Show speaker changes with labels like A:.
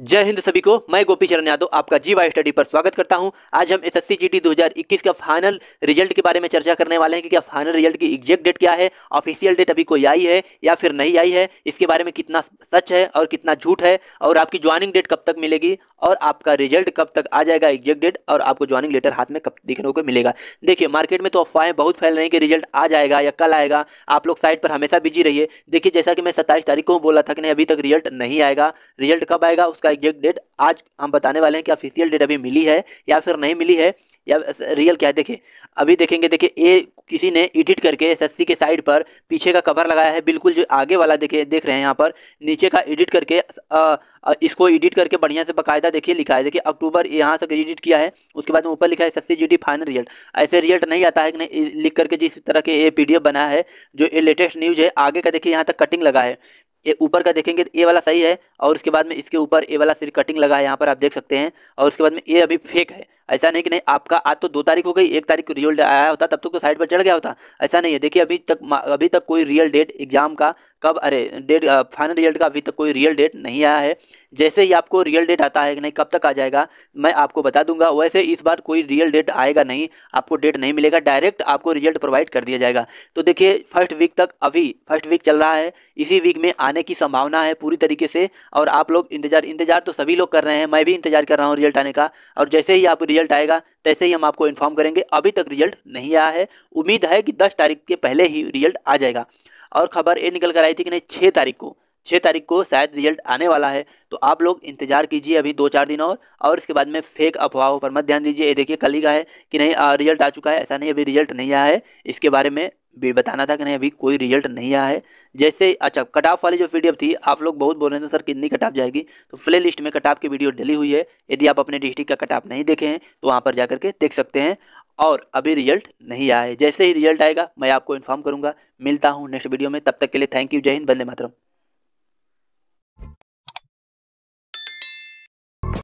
A: जय हिंद सभी को मैं गोपी चरण यादव आपका जी वाई स्टडी पर स्वागत करता हूं आज हम S S C G T का फाइनल रिजल्ट के बारे में चर्चा करने वाले हैं कि क्या फाइनल रिजल्ट की एग्जैक्ट डेट क्या है ऑफिशियल डेट अभी कोई आई है या फिर नहीं आई है इसके बारे में कितना सच है और कितना झूठ है और आपकी ज्वाइनिंग डेट कब तक मिलेगी और आपका रिजल्ट कब तक आ जाएगा एग्जैक्ट डेट और आपको ज्वाइनिंग लेटर हाथ में कब दिखने को मिलेगा देखिए मार्केट में तो अफवाहें बहुत फैल रही हैं कि रिजल्ट आ जाएगा या कल आएगा आप लोग साइट पर हमेशा बिजी रहिए देखिए जैसा कि मैं सत्ताईस तारीख को बोला था कि नहीं अभी तक रिजल्ट नहीं आएगा रिजल्ट कब आएगा उस उसका एग्जैक्ट डेट आज हम बताने वाले हैं कि ऑफिशियल डेट अभी मिली है या फिर नहीं मिली है या रियल क्या है देखिए अभी देखेंगे देखिए ए किसी ने एडिट करके एस के साइड पर पीछे का कवर लगाया है बिल्कुल जो आगे वाला देखे देख रहे हैं यहाँ पर नीचे का एडिट करके आ, आ, इसको एडिट करके बढ़िया से बकायदा देखिए लिखा है देखिए अक्टूबर यहाँ से एडिट किया है उसके बाद में ऊपर लिखा है सस्ती जी फाइनल रिजल्ट ऐसे रिजल्ट नहीं आता है कि नहीं लिख करके जिस तरह के ये पी बना है जो ये लेटेस्ट न्यूज़ है आगे का देखिए यहाँ तक कटिंग लगा है ये ऊपर का देखेंगे तो ए वाला सही है और उसके बाद में इसके ऊपर ए वाला सिर्फ कटिंग लगा है यहाँ पर आप देख सकते हैं और उसके बाद में ए अभी फेक है ऐसा नहीं कि नहीं आपका आज तो दो तारीख हो गई एक तारीख को रिजल्ट आया होता तब तक तो साइड पर चढ़ गया होता ऐसा नहीं है देखिए अभी तक अभी तक कोई रियल डेट एग्जाम का कब अरे डेट फाइनल रिजल्ट का अभी तक कोई रियल डेट नहीं आया है जैसे ही आपको रियल डेट आता है कि नहीं कब तक आ जाएगा मैं आपको बता दूंगा वैसे इस बार कोई रियल डेट आएगा नहीं आपको डेट नहीं मिलेगा डायरेक्ट आपको रिजल्ट प्रोवाइड कर दिया जाएगा तो देखिए फर्स्ट वीक तक अभी फर्स्ट वीक चल रहा है इसी वीक में आने की संभावना है पूरी तरीके से और आप लोग इंतजार इंतजार तो सभी लोग कर रहे हैं मैं भी इंतजार कर रहा हूँ रिजल्ट आने का और जैसे ही आपको रिजल्ट आएगा तैसे ही हम आपको इन्फॉर्म करेंगे अभी तक रिजल्ट नहीं आया है उम्मीद है कि दस तारीख के पहले ही रिजल्ट आ जाएगा और खबर ये निकल कर आई थी कि नहीं छः तारीख को छः तारीख को शायद रिजल्ट आने वाला है तो आप लोग इंतजार कीजिए अभी दो चार दिन और और इसके बाद में फेक अफवाहों पर मत ध्यान दीजिए ये देखिए कल ही का है कि नहीं आ, रिजल्ट आ चुका है ऐसा नहीं अभी रिजल्ट नहीं आया है इसके बारे में भी बताना था कि नहीं अभी कोई रिजल्ट नहीं आया है जैसे अच्छा कट ऑफ वाली जो वीडियो थी आप लोग बहुत बोल रहे थे सर कितनी कट ऑफ जाएगी तो प्ले लिस्ट में कट ऑफ की वीडियो डली हुई है यदि आप अपने डिस्ट्रिक्ट का कट ऑफ नहीं देखे हैं तो वहाँ पर जाकर के देख सकते हैं और अभी रिजल्ट नहीं आया है जैसे ही रिजल्ट आएगा मैं आपको इन्फॉर्म करूँगा मिलता हूँ नेक्स्ट वीडियो में तब तक के लिए थैंक यू जय हिंद बंदे मातरम